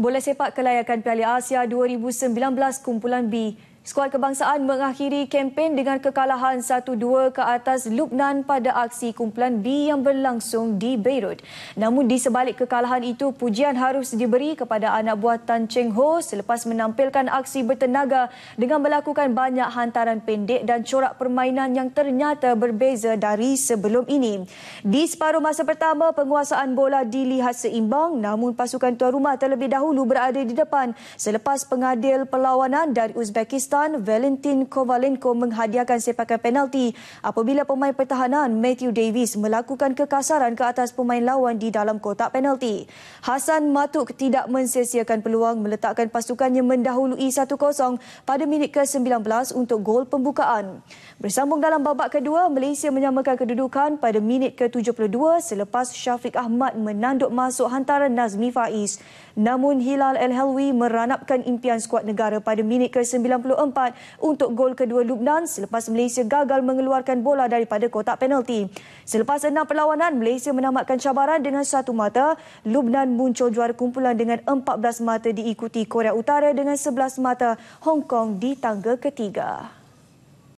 Bola sepak kelayakan Piala Asia 2019 kumpulan B Skuad kebangsaan mengakhiri kempen dengan kekalahan 1-2 ke atas Lubnan pada aksi kumpulan B yang berlangsung di Beirut. Namun di sebalik kekalahan itu, pujian harus diberi kepada anak buah Tan Cheng Ho selepas menampilkan aksi bertenaga dengan melakukan banyak hantaran pendek dan corak permainan yang ternyata berbeza dari sebelum ini. Di separuh masa pertama, penguasaan bola dilihat seimbang namun pasukan tuan rumah terlebih dahulu berada di depan selepas pengadil perlawanan dari Uzbekistan Kazakhstan Valentin Kovalenko menghadiahkan sepakan penalti apabila pemain pertahanan Matthew Davis melakukan kekasaran ke atas pemain lawan di dalam kotak penalti. Hasan Matuk tidak mensesiakan peluang meletakkan pasukannya mendahului 1-0 pada minit ke-19 untuk gol pembukaan. Bersambung dalam babak kedua, Malaysia menyamakan kedudukan pada minit ke-72 selepas Syafiq Ahmad menanduk masuk hantaran Nazmi Faiz. Namun Hilal El Helwi meranapkan impian skuad negara pada minit ke-96 keempat untuk gol kedua Lubnan selepas Malaysia gagal mengeluarkan bola daripada kotak penalti. Selepas enam perlawanan, Malaysia menamatkan cabaran dengan satu mata. Lubnan muncul juara kumpulan dengan 14 mata diikuti Korea Utara dengan 11 mata. Hong Kong di tangga ketiga.